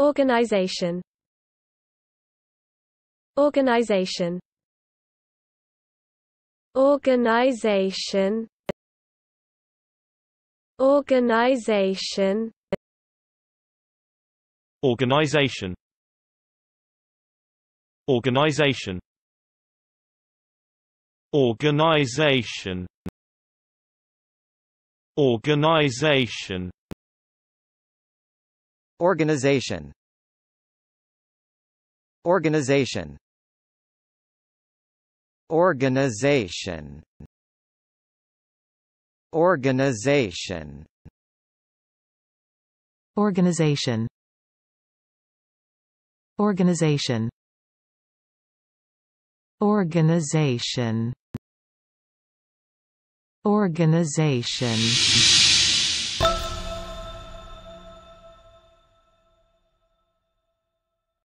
Organization Organization Organization Organization Organization Organization Organization Organization Organization Organization Organization Organization Organization Organization Organization Organization